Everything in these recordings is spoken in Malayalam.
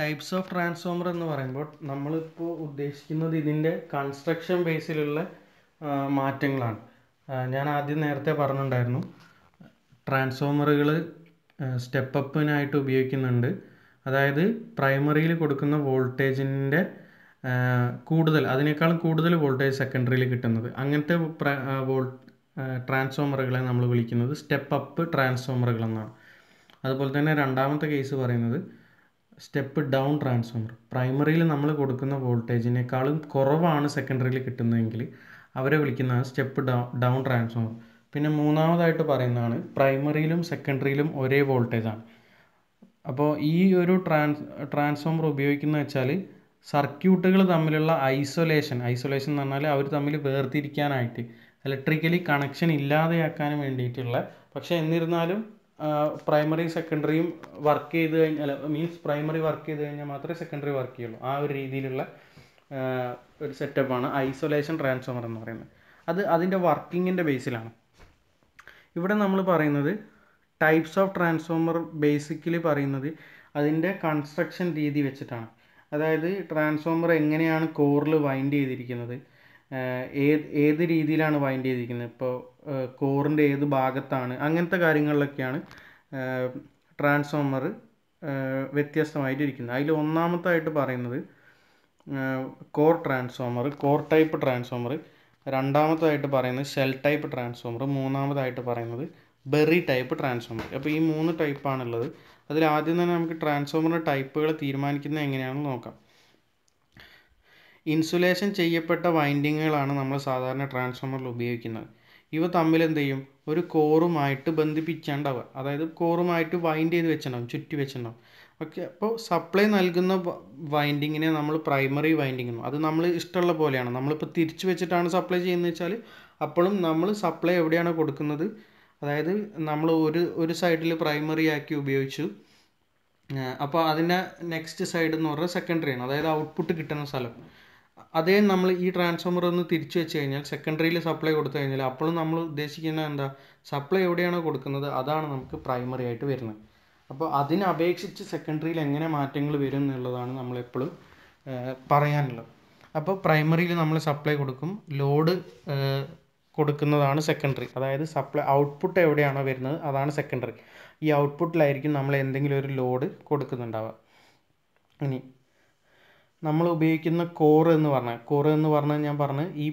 ടൈപ്സ് ഓഫ് ട്രാൻസ്ഫോമർ എന്ന് പറയുമ്പോൾ നമ്മളിപ്പോൾ ഉദ്ദേശിക്കുന്നത് ഇതിൻ്റെ കൺസ്ട്രക്ഷൻ ബേസിലുള്ള മാറ്റങ്ങളാണ് ഞാൻ ആദ്യം നേരത്തെ പറഞ്ഞിട്ടുണ്ടായിരുന്നു ട്രാൻസ്ഫോമറുകൾ സ്റ്റെപ്പ് അപ്പിനായിട്ട് ഉപയോഗിക്കുന്നുണ്ട് അതായത് പ്രൈമറിയിൽ കൊടുക്കുന്ന വോൾട്ടേജിൻ്റെ കൂടുതൽ അതിനേക്കാളും കൂടുതൽ വോൾട്ടേജ് സെക്കൻഡറിയിൽ കിട്ടുന്നത് അങ്ങനത്തെ വോൾ ട്രാൻസ്ഫോമറുകളെ നമ്മൾ വിളിക്കുന്നത് സ്റ്റെപ്പ് അപ്പ് ട്രാൻസ്ഫോമറുകളെന്നാണ് അതുപോലെ തന്നെ രണ്ടാമത്തെ കേസ് പറയുന്നത് സ്റ്റെപ്പ് ഡൗൺ ട്രാൻസ്ഫോമർ പ്രൈമറിയിൽ നമ്മൾ കൊടുക്കുന്ന വോൾട്ടേജിനേക്കാളും കുറവാണ് സെക്കൻഡറിയിൽ കിട്ടുന്നതെങ്കിൽ അവരെ വിളിക്കുന്നതാണ് സ്റ്റെപ്പ് ഡൗൺ ട്രാൻസ്ഫോമർ പിന്നെ മൂന്നാമതായിട്ട് പറയുന്നതാണ് പ്രൈമറിയിലും സെക്കൻഡറിയിലും ഒരേ വോൾട്ടേജാണ് അപ്പോൾ ഈ ഒരു ട്രാൻസ് ട്രാൻസ്ഫോമർ ഉപയോഗിക്കുന്നത് വെച്ചാൽ സർക്യൂട്ടുകൾ തമ്മിലുള്ള ഐസൊലേഷൻ ഐസൊലേഷൻ എന്ന് പറഞ്ഞാൽ അവർ തമ്മിൽ വേർതിരിക്കാനായിട്ട് ഇലക്ട്രിക്കലി കണക്ഷൻ ഇല്ലാതെയാക്കാൻ വേണ്ടിയിട്ടുള്ള പക്ഷേ എന്നിരുന്നാലും പ്രൈമറി സെക്കൻഡറിയും വർക്ക് ചെയ്ത് കഴിഞ്ഞാൽ മീൻസ് പ്രൈമറി വർക്ക് ചെയ്ത് കഴിഞ്ഞാൽ മാത്രമേ സെക്കൻഡറി വർക്ക് ചെയ്യുള്ളൂ ആ ഒരു രീതിയിലുള്ള ഒരു സെറ്റപ്പാണ് ഐസൊലേഷൻ ട്രാൻസ്ഫോമർ എന്ന് പറയുന്നത് അത് അതിൻ്റെ വർക്കിങ്ങിൻ്റെ ബേസിലാണ് ഇവിടെ നമ്മൾ പറയുന്നത് ടൈപ്സ് ഓഫ് ട്രാൻസ്ഫോമർ ബേസിക്കലി പറയുന്നത് അതിൻ്റെ കൺസ്ട്രക്ഷൻ രീതി വെച്ചിട്ടാണ് അതായത് ട്രാൻസ്ഫോമർ എങ്ങനെയാണ് കോറിൽ വൈൻഡ് ചെയ്തിരിക്കുന്നത് ഏത് ഏത് രീതിയിലാണ് വൈൻഡ് ചെയ്തിരിക്കുന്നത് ഇപ്പോൾ കോറിൻ്റെ ഏത് ഭാഗത്താണ് അങ്ങനത്തെ കാര്യങ്ങളിലൊക്കെയാണ് ട്രാൻസ്ഫോമർ വ്യത്യസ്തമായിട്ടിരിക്കുന്നത് അതിൽ ഒന്നാമത്തായിട്ട് പറയുന്നത് core transformer core type transformer രണ്ടാമതായിട്ട് പറയുന്നത് ഷെൽ ടൈപ്പ് ട്രാൻസ്ഫോമർ മൂന്നാമതായിട്ട് പറയുന്നത് ബെറി ടൈപ്പ് ട്രാൻസ്ഫോമർ അപ്പോൾ ഈ മൂന്ന് ടൈപ്പാണുള്ളത് അതിൽ ആദ്യം തന്നെ നമുക്ക് ട്രാൻസ്ഫോമറിൻ്റെ ടൈപ്പുകൾ തീരുമാനിക്കുന്നത് എങ്ങനെയാണെന്ന് നോക്കാം ഇൻസുലേഷൻ ചെയ്യപ്പെട്ട വൈൻഡിങ്ങുകളാണ് നമ്മൾ സാധാരണ ട്രാൻസ്ഫോമറിൽ ഉപയോഗിക്കുന്നത് ഇവ തമ്മിൽ എന്ത് ചെയ്യും ഒരു കോറുമായിട്ട് ബന്ധിപ്പിച്ചുണ്ടാവുക അതായത് കോറുമായിട്ട് വൈൻഡ് ചെയ്ത് വെച്ചിട്ടുണ്ടാവും ചുറ്റി വെച്ചിട്ടുണ്ടാവും ഓക്കെ അപ്പോൾ സപ്ലൈ നൽകുന്ന വൈൻഡിങ്ങിനെ നമ്മൾ പ്രൈമറി വൈൻഡിങ് എന്നു അത് നമ്മൾ ഇഷ്ടമുള്ള പോലെയാണ് നമ്മളിപ്പോൾ തിരിച്ചു വെച്ചിട്ടാണ് സപ്ലൈ ചെയ്യുന്നത് വെച്ചാൽ അപ്പോഴും നമ്മൾ സപ്ലൈ എവിടെയാണ് കൊടുക്കുന്നത് അതായത് നമ്മൾ ഒരു ഒരു സൈഡിൽ പ്രൈമറി ആക്കി ഉപയോഗിച്ചു അപ്പോൾ അതിൻ്റെ നെക്സ്റ്റ് സൈഡ് എന്ന് പറഞ്ഞാൽ സെക്കൻഡറി ആണ് അതായത് ഔട്ട്പുട്ട് കിട്ടുന്ന സ്ഥലം അതേ നമ്മൾ ഈ ട്രാൻസ്ഫോമർ ഒന്ന് തിരിച്ചു വെച്ച് കഴിഞ്ഞാൽ സെക്കൻഡറിയിൽ സപ്ലൈ കൊടുത്തു കഴിഞ്ഞാൽ അപ്പോഴും നമ്മൾ ഉദ്ദേശിക്കുന്ന എന്താ സപ്ലൈ എവിടെയാണോ കൊടുക്കുന്നത് അതാണ് നമുക്ക് പ്രൈമറി ആയിട്ട് വരുന്നത് അപ്പോൾ അതിനപേക്ഷിച്ച് സെക്കൻഡറിയിൽ എങ്ങനെ മാറ്റങ്ങൾ വരും എന്നുള്ളതാണ് നമ്മളെപ്പോഴും പറയാനുള്ളത് അപ്പോൾ പ്രൈമറിയിൽ നമ്മൾ സപ്ലൈ കൊടുക്കും ലോഡ് കൊടുക്കുന്നതാണ് സെക്കൻഡറി അതായത് സപ്ലൈ ഔട്ട്പുട്ട് എവിടെയാണോ വരുന്നത് അതാണ് സെക്കൻഡറി ഈ ഔട്ട്പുട്ടിലായിരിക്കും നമ്മൾ എന്തെങ്കിലും ഒരു ലോഡ് കൊടുക്കുന്നുണ്ടാവുക ഇനി നമ്മൾ ഉപയോഗിക്കുന്ന കോർ എന്ന് പറഞ്ഞാൽ കോർ എന്ന് പറഞ്ഞാൽ ഞാൻ പറഞ്ഞു ഈ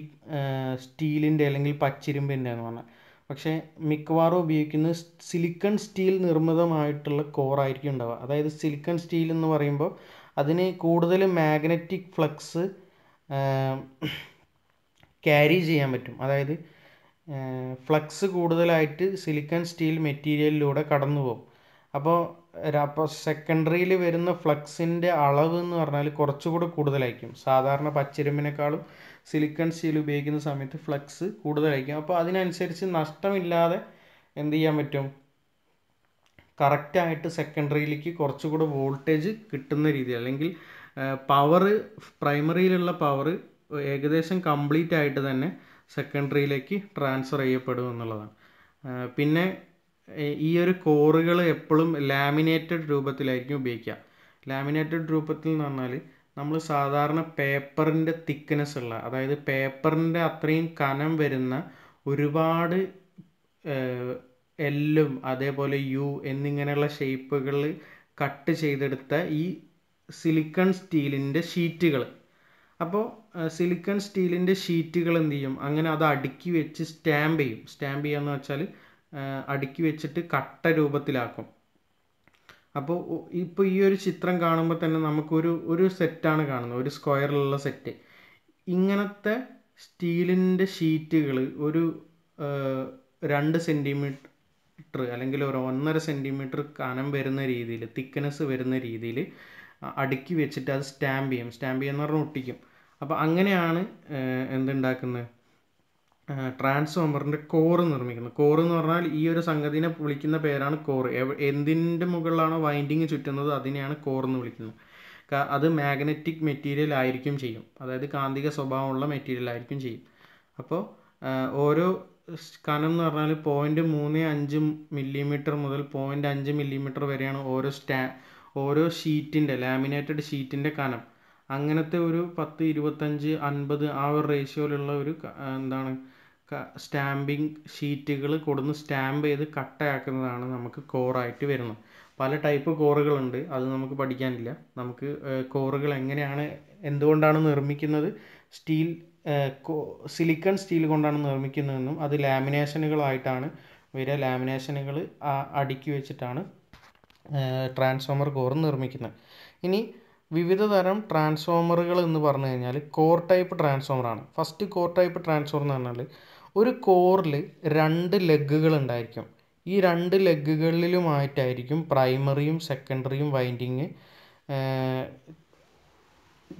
സ്റ്റീലിൻ്റെ അല്ലെങ്കിൽ എന്ന് പറഞ്ഞാൽ പക്ഷേ മിക്കവാറും ഉപയോഗിക്കുന്ന സിലിക്കൺ സ്റ്റീൽ നിർമ്മിതമായിട്ടുള്ള കോറായിരിക്കും ഉണ്ടാവുക അതായത് സിലിക്കൺ സ്റ്റീൽ എന്ന് പറയുമ്പോൾ അതിന് കൂടുതൽ മാഗ്നറ്റിക് ഫ്ലക്സ് ക്യാരി ചെയ്യാൻ പറ്റും അതായത് ഫ്ലക്സ് കൂടുതലായിട്ട് സിലിക്കൺ സ്റ്റീൽ മെറ്റീരിയലിലൂടെ കടന്നു പോകും അപ്പോൾ അപ്പോൾ സെക്കൻഡറിയിൽ വരുന്ന ഫ്ലക്സിൻ്റെ അളവ് എന്ന് പറഞ്ഞാൽ കുറച്ചുകൂടെ കൂടുതലായിരിക്കും സാധാരണ പച്ചരുമ്പിനേക്കാളും സിലിക്കൺ സ്റ്റീൽ ഉപയോഗിക്കുന്ന സമയത്ത് ഫ്ലക്സ് കൂടുതലായിരിക്കും അപ്പോൾ അതിനനുസരിച്ച് നഷ്ടമില്ലാതെ എന്ത് ചെയ്യാൻ പറ്റും കറക്റ്റായിട്ട് സെക്കൻഡറിയിലേക്ക് കുറച്ചുകൂടെ വോൾട്ടേജ് കിട്ടുന്ന രീതി അല്ലെങ്കിൽ പവർ പ്രൈമറിയിലുള്ള പവർ ഏകദേശം കംപ്ലീറ്റ് ആയിട്ട് തന്നെ സെക്കൻഡറിയിലേക്ക് ട്രാൻസ്ഫർ ചെയ്യപ്പെടും എന്നുള്ളതാണ് പിന്നെ ഈ ഒരു കോറുകൾ എപ്പോഴും ലാമിനേറ്റഡ് രൂപത്തിലായിരിക്കും ഉപയോഗിക്കുക ലാമിനേറ്റഡ് രൂപത്തിൽ എന്ന് പറഞ്ഞാൽ നമ്മൾ സാധാരണ പേപ്പറിൻ്റെ തിക്നെസ് ഉള്ള അതായത് പേപ്പറിൻ്റെ അത്രയും കനം വരുന്ന ഒരുപാട് എല്ലും അതേപോലെ യു എന്നിങ്ങനെയുള്ള ഷേപ്പുകൾ കട്ട് ചെയ്തെടുത്ത ഈ സിലിക്കൺ സ്റ്റീലിൻ്റെ ഷീറ്റുകൾ അപ്പോൾ സിലിക്കൺ സ്റ്റീലിൻ്റെ ഷീറ്റുകൾ എന്ത് ചെയ്യും അങ്ങനെ അത് അടുക്കി വെച്ച് സ്റ്റാമ്പ് ചെയ്യും സ്റ്റാമ്പ് ചെയ്യുക എന്ന് വെച്ചാൽ അടുക്കി വെച്ചിട്ട് കട്ട രൂപത്തിലാക്കും അപ്പോൾ ഇപ്പോൾ ഈ ഒരു ചിത്രം കാണുമ്പോൾ തന്നെ നമുക്കൊരു ഒരു സെറ്റാണ് കാണുന്നത് ഒരു സ്ക്വയറിലുള്ള സെറ്റ് ഇങ്ങനത്തെ സ്റ്റീലിൻ്റെ ഷീറ്റുകൾ ഒരു രണ്ട് സെൻറ്റിമീറ്റർ അല്ലെങ്കിൽ ഒരു ഒന്നര സെൻറ്റിമീറ്റർ കനം വരുന്ന രീതിയിൽ തിക്നെസ് വരുന്ന രീതിയിൽ അടുക്കി വെച്ചിട്ട് അത് സ്റ്റാമ്പ് ചെയ്യും സ്റ്റാമ്പ് ചെയ്യുന്ന പറഞ്ഞാൽ ഒട്ടിക്കും അപ്പോൾ അങ്ങനെയാണ് എന്തുണ്ടാക്കുന്നത് ട്രാൻസ്ഫോമറിൻ്റെ കോറ് നിർമ്മിക്കുന്നത് കോറ് എന്ന് പറഞ്ഞാൽ ഈ ഒരു സംഗതിനെ വിളിക്കുന്ന പേരാണ് കോർ എന്തിൻ്റെ മുകളിലാണോ വൈൻഡിങ് ചുറ്റുന്നത് അതിനെയാണ് കോർ എന്ന് വിളിക്കുന്നത് അത് മാഗ്നറ്റിക് മെറ്റീരിയൽ ആയിരിക്കും ചെയ്യും അതായത് കാന്തിക സ്വഭാവമുള്ള മെറ്റീരിയൽ ആയിരിക്കും ചെയ്യും അപ്പോൾ ഓരോ കനം എന്ന് പറഞ്ഞാൽ പോയിൻ്റ് മൂന്ന് അഞ്ച് മില്ലിമീറ്റർ മുതൽ പോയിൻ്റ് അഞ്ച് മില്ലിമീറ്റർ വരെയാണ് ഓരോ സ്റ്റാ ഓരോ ഷീറ്റിൻ്റെ ലാമിനേറ്റഡ് ഷീറ്റിൻ്റെ കനം അങ്ങനത്തെ ഒരു പത്ത് ഇരുപത്തഞ്ച് അൻപത് ആ ഒരു റേഷ്യോയിലുള്ള ഒരു എന്താണ് സ്റ്റാമ്പിങ് ഷീറ്റുകൾ കൊടുന്ന് സ്റ്റാമ്പ് ചെയ്ത് കട്ടയാക്കുന്നതാണ് നമുക്ക് കോറായിട്ട് വരുന്നത് പല ടൈപ്പ് കോറുകളുണ്ട് അത് നമുക്ക് പഠിക്കാനില്ല നമുക്ക് കോറുകൾ എങ്ങനെയാണ് എന്തുകൊണ്ടാണ് നിർമ്മിക്കുന്നത് സ്റ്റീൽ സിലിക്കൺ സ്റ്റീൽ കൊണ്ടാണ് നിർമ്മിക്കുന്നതെന്നും അത് ലാമിനേഷനുകളായിട്ടാണ് വരിക ലാമിനേഷനുകൾ അടുക്കി വെച്ചിട്ടാണ് ട്രാൻസ്ഫോമർ കോർ നിർമ്മിക്കുന്നത് ഇനി വിവിധ തരം ട്രാൻസ്ഫോമറുകൾ എന്ന് പറഞ്ഞു കഴിഞ്ഞാൽ കോർ ടൈപ്പ് ട്രാൻസ്ഫോമറാണ് ഫസ്റ്റ് കോർ ടൈപ്പ് ട്രാൻസ്ഫോമർ എന്ന് പറഞ്ഞാൽ ഒരു കോറിൽ രണ്ട് ലെഗ്ഗുകൾ ഉണ്ടായിരിക്കും ഈ രണ്ട് ലെഗ്ഗുകളിലുമായിട്ടായിരിക്കും പ്രൈമറിയും സെക്കൻഡറിയും വൈൻഡിങ്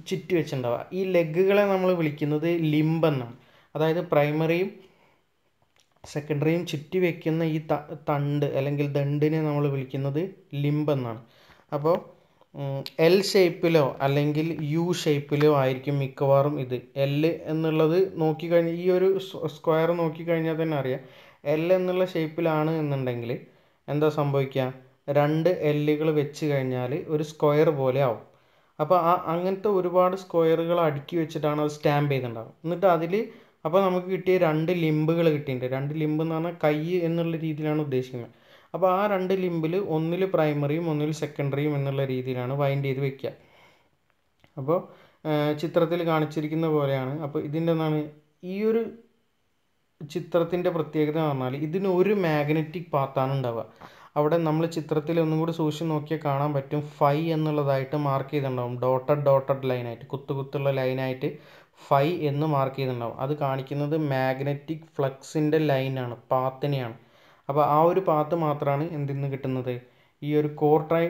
ചുറ്റി വെച്ചിട്ടുണ്ടാവുക ഈ ലെഗ്ഗുകളെ നമ്മൾ വിളിക്കുന്നത് ലിംബെന്നാണ് എന്നാണ് അതായത് പ്രൈമറിയും സെക്കൻഡറിയും ചുറ്റി വയ്ക്കുന്ന ഈ തണ്ട് അല്ലെങ്കിൽ ദണ്ടിനെ നമ്മൾ വിളിക്കുന്നത് ലിംബെന്നാണ് എന്നാണ് അപ്പോൾ എൽ ഷേപ്പിലോ അല്ലെങ്കിൽ യു ഷേപ്പിലോ ആയിരിക്കും മിക്കവാറും ഇത് എല്ല് എന്നുള്ളത് നോക്കി ഈ ഒരു സ്ക്വയർ നോക്കിക്കഴിഞ്ഞാൽ തന്നെ അറിയാം എൽ എന്നുള്ള ഷേപ്പിലാണ് എന്നുണ്ടെങ്കിൽ എന്താ സംഭവിക്കുക രണ്ട് എല്ലുകൾ വെച്ച് കഴിഞ്ഞാൽ ഒരു സ്ക്വയർ പോലെ ആവും അപ്പോൾ ആ അങ്ങനത്തെ ഒരുപാട് സ്ക്വയറുകൾ അടുക്കി വെച്ചിട്ടാണ് അത് സ്റ്റാമ്പ് ചെയ്തിട്ടുണ്ടാവുക എന്നിട്ട് അതിൽ അപ്പോൾ നമുക്ക് കിട്ടിയ രണ്ട് ലിംബുകൾ കിട്ടിയിട്ടുണ്ട് രണ്ട് ലിംബ് എന്ന് പറഞ്ഞാൽ കൈ എന്നുള്ള രീതിയിലാണ് ഉദ്ദേശിക്കുന്നത് അപ്പോൾ ആ രണ്ട് ലിംബിൽ ഒന്നിൽ പ്രൈമറിയും ഒന്നിൽ സെക്കൻഡറിയും എന്നുള്ള രീതിയിലാണ് വൈൻഡ് ചെയ്ത് വെക്കുക അപ്പോൾ ചിത്രത്തിൽ കാണിച്ചിരിക്കുന്ന പോലെയാണ് അപ്പോൾ ഇതിൻ്റെ എന്താണ് ഈ ഒരു ചിത്രത്തിൻ്റെ പ്രത്യേകത എന്ന് പറഞ്ഞാൽ ഇതിന് ഒരു മാഗ്നറ്റിക് പാത്താണ് ഉണ്ടാവുക അവിടെ നമ്മൾ ചിത്രത്തിൽ ഒന്നും കൂടി സൂക്ഷിച്ച് നോക്കിയാൽ കാണാൻ പറ്റും ഫൈ എന്നുള്ളതായിട്ട് മാർക്ക് ചെയ്തിട്ടുണ്ടാവും ഡോട്ടഡ് ഡോട്ടഡ് ലൈനായിട്ട് കുത്തു കുത്തുള്ള ലൈനായിട്ട് ഫൈ എന്ന് മാർക്ക് ചെയ്തിട്ടുണ്ടാവും അത് കാണിക്കുന്നത് മാഗ്നറ്റിക് ഫ്ലക്സിൻ്റെ ലൈനാണ് പാത്തിനെയാണ് അപ്പോൾ ആ ഒരു പാത്ത് മാത്രമാണ് എന്തിൽ നിന്ന് കിട്ടുന്നത് ഈ ഒരു കോർ ട്രൈ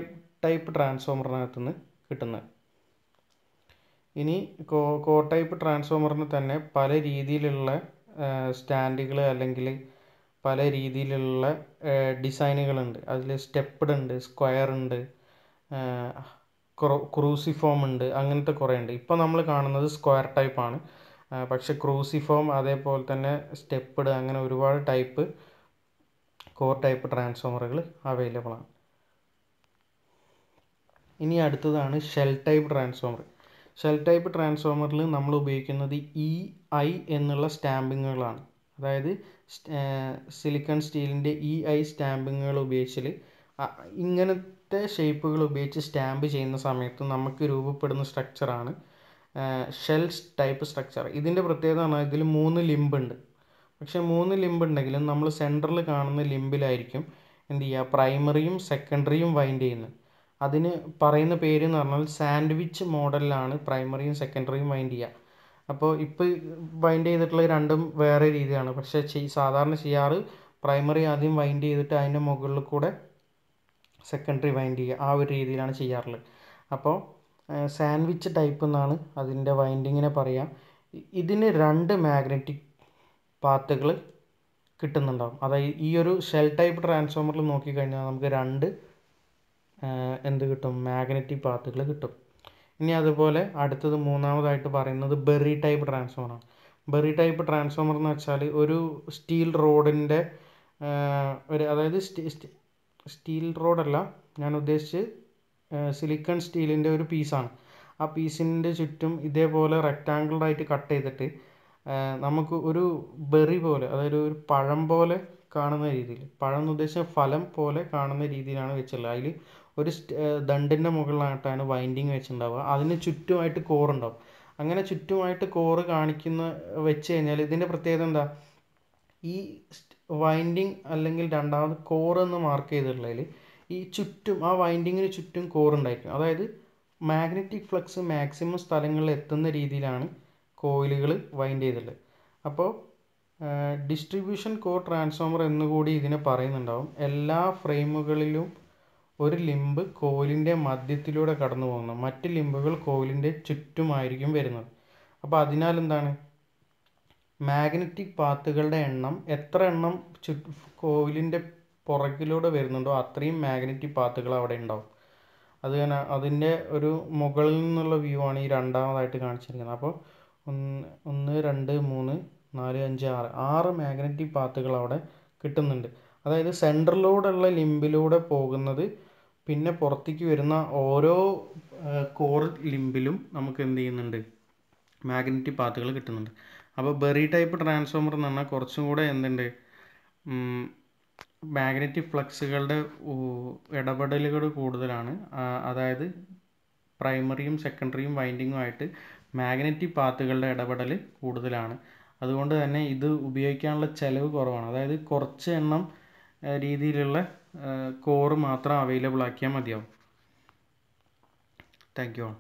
ടൈപ്പ് ട്രാൻസ്ഫോമറിനകത്ത് നിന്ന് കിട്ടുന്നത് ഇനി കോ കോർ ടൈപ്പ് ട്രാൻസ്ഫോമറിന് തന്നെ പല രീതിയിലുള്ള സ്റ്റാൻഡുകൾ അല്ലെങ്കിൽ പല രീതിയിലുള്ള ഡിസൈനുകളുണ്ട് അതിൽ സ്റ്റെപ്പ്ഡ് ഉണ്ട് സ്ക്വയർ ഉണ്ട് ക്രൂസിഫോം ഉണ്ട് അങ്ങനത്തെ കുറേ ഉണ്ട് ഇപ്പോൾ നമ്മൾ കാണുന്നത് സ്ക്വയർ ടൈപ്പാണ് പക്ഷേ ക്രൂസിഫോം അതേപോലെ തന്നെ സ്റ്റെപ്പ്ഡ് അങ്ങനെ ഒരുപാട് ടൈപ്പ് കോർ ടൈപ്പ് ട്രാൻസ്ഫോമറുകൾ അവൈലബിൾ ആണ് ഇനി അടുത്തതാണ് shell type transformer shell type ട്രാൻസ്ഫോമറിൽ നമ്മൾ ഉപയോഗിക്കുന്നത് ഇ e ഐ എന്നുള്ള സ്റ്റാമ്പിങ്ങുകളാണ് അതായത് സിലിക്കൺ സ്റ്റീലിൻ്റെ ഇ ഐ സ്റ്റാമ്പിങ്ങുകൾ ഉപയോഗിച്ചിൽ ഇങ്ങനത്തെ ഷേപ്പുകൾ ഉപയോഗിച്ച് സ്റ്റാമ്പ് ചെയ്യുന്ന സമയത്ത് നമുക്ക് രൂപപ്പെടുന്ന സ്ട്രക്ചറാണ് ഷെൽ ടൈപ്പ് സ്ട്രക്ചർ ഇതിൻ്റെ പ്രത്യേകത എന്ന് പറഞ്ഞാൽ ഇതിൽ മൂന്ന് ലിമ്പുണ്ട് പക്ഷേ മൂന്ന് ലിംബ് ഉണ്ടെങ്കിലും നമ്മൾ സെൻറ്ററിൽ കാണുന്ന ലിംബിലായിരിക്കും എന്ത് ചെയ്യുക പ്രൈമറിയും സെക്കൻഡറിയും വൈൻഡ് ചെയ്യുന്നത് അതിന് പറയുന്ന പേര് എന്ന് പറഞ്ഞാൽ സാൻഡ്വിച്ച് മോഡലിലാണ് പ്രൈമറിയും സെക്കൻഡറിയും വൈൻഡ് ചെയ്യുക അപ്പോൾ ഇപ്പോൾ വൈൻഡ് ചെയ്തിട്ടുള്ള രണ്ടും വേറെ രീതിയാണ് പക്ഷേ സാധാരണ ചെയ്യാറ് പ്രൈമറി ആദ്യം വൈൻഡ് ചെയ്തിട്ട് അതിൻ്റെ മുകളിൽ കൂടെ സെക്കൻഡറി വൈൻഡ് ചെയ്യുക ആ ഒരു രീതിയിലാണ് ചെയ്യാറുള്ളത് അപ്പോൾ സാൻഡ്വിച്ച് ടൈപ്പ് എന്നാണ് അതിൻ്റെ വൈൻഡിങ്ങിനെ പറയുക ഇതിന് രണ്ട് മാഗ്നറ്റിക് പാത്തുകൾ കിട്ടുന്നുണ്ടാവും അതായത് ഈ ഒരു ഷെൽ ടൈപ്പ് ട്രാൻസ്ഫോമറിൽ നോക്കിക്കഴിഞ്ഞാൽ നമുക്ക് രണ്ട് എന്ത് കിട്ടും മാഗ്നറ്റിക് പാത്തുകൾ കിട്ടും ഇനി അതുപോലെ അടുത്തത് മൂന്നാമതായിട്ട് പറയുന്നത് ബെറി ടൈപ്പ് ട്രാൻസ്ഫോമറാണ് ബെറി ടൈപ്പ് ട്രാൻസ്ഫോമർ എന്ന് വെച്ചാൽ ഒരു സ്റ്റീൽ റോഡിൻ്റെ ഒരു അതായത് സ്റ്റീൽ റോഡല്ല ഞാൻ ഉദ്ദേശിച്ച് സിലിക്കൺ സ്റ്റീലിൻ്റെ ഒരു പീസാണ് ആ പീസിൻ്റെ ചുറ്റും ഇതേപോലെ റെക്റ്റാങ്കിൾഡായിട്ട് കട്ട് ചെയ്തിട്ട് നമുക്ക് ഒരു ബെറി പോലെ അതായത് ഒരു പഴം പോലെ കാണുന്ന രീതിയിൽ പഴം എന്ന് ഉദ്ദേശിച്ച ഫലം പോലെ കാണുന്ന രീതിയിലാണ് വെച്ചിട്ടുള്ളത് അതിൽ ഒരു ദണ്ടിൻ്റെ മുകളിലായിട്ടാണ് വൈൻഡിങ് വെച്ചിട്ടുണ്ടാവുക അതിന് ചുറ്റുമായിട്ട് കോറുണ്ടാവും അങ്ങനെ ചുറ്റുമായിട്ട് കോറ് കാണിക്കുന്ന വെച്ച് കഴിഞ്ഞാൽ ഇതിൻ്റെ പ്രത്യേകത എന്താ ഈ വൈൻഡിങ് അല്ലെങ്കിൽ രണ്ടാമത് കോറെന്ന് മാർക്ക് ചെയ്തിട്ടുള്ളതിൽ ഈ ചുറ്റും ആ വൈൻഡിങ്ങിന് ചുറ്റും കോറുണ്ടായിരിക്കും അതായത് മാഗ്നറ്റിക് ഫ്ലക്സ് മാക്സിമം സ്ഥലങ്ങളിൽ എത്തുന്ന രീതിയിലാണ് കോയിലുകൾ വൈൻഡ് ചെയ്തിട്ട് അപ്പോൾ ഡിസ്ട്രിബ്യൂഷൻ കോർ ട്രാൻസ്ഫോർമർ എന്നുകൂടി ഇതിനെ പറയുന്നുണ്ടാവും എല്ലാ ഫ്രെയിമുകളിലും ഒരു ലിമ്പ് കോയിലിൻ്റെ മധ്യത്തിലൂടെ കടന്നു പോകുന്നു മറ്റ് ലിമ്പുകൾ കോയിലിൻ്റെ ചുറ്റുമായിരിക്കും വരുന്നത് അപ്പോൾ അതിനാൽ എന്താണ് മാഗ്നറ്റിക് പാത്തുകളുടെ എണ്ണം എത്ര എണ്ണം ചു കോയിലിൻ്റെ പുറകിലൂടെ വരുന്നുണ്ടോ അത്രയും മാഗ്നറ്റിക് പാത്തുകൾ അവിടെ ഉണ്ടാവും അത് തന്നെ അതിൻ്റെ ഒരു മുകളിൽ നിന്നുള്ള വ്യൂ ആണ് ഈ രണ്ടാമതായിട്ട് കാണിച്ചിരിക്കുന്നത് അപ്പോൾ ഒന്ന് ഒന്ന് രണ്ട് മൂന്ന് നാല് അഞ്ച് ആറ് ആറ് മാഗ്നറ്റിക് പാത്തുകൾ അവിടെ കിട്ടുന്നുണ്ട് അതായത് സെൻറ്ററിലൂടെയുള്ള ലിംബിലൂടെ പോകുന്നത് പിന്നെ പുറത്തേക്ക് വരുന്ന ഓരോ കോർ ലിംബിലും നമുക്ക് എന്ത് ചെയ്യുന്നുണ്ട് മാഗ്നറ്റിക് പാത്തുകൾ കിട്ടുന്നുണ്ട് അപ്പോൾ ബെറി ടൈപ്പ് ട്രാൻസ്ഫോമർ എന്ന് പറഞ്ഞാൽ കുറച്ചും കൂടെ എന്തുണ്ട് മാഗ്നറ്റിക് ഫ്ലക്സുകളുടെ ഇടപെടലുകൾ കൂടുതലാണ് അതായത് പ്രൈമറിയും സെക്കൻഡറിയും വൈൻഡിങ്ങുമായിട്ട് മാഗ്നറ്റിക് പാത്തുകളുടെ ഇടപെടൽ കൂടുതലാണ് അതുകൊണ്ട് തന്നെ ഇത് ഉപയോഗിക്കാനുള്ള ചിലവ് കുറവാണ് അതായത് കുറച്ച് എണ്ണം രീതിയിലുള്ള കോർ മാത്രം അവൈലബിൾ ആക്കിയാൽ മതിയാവും താങ്ക് യു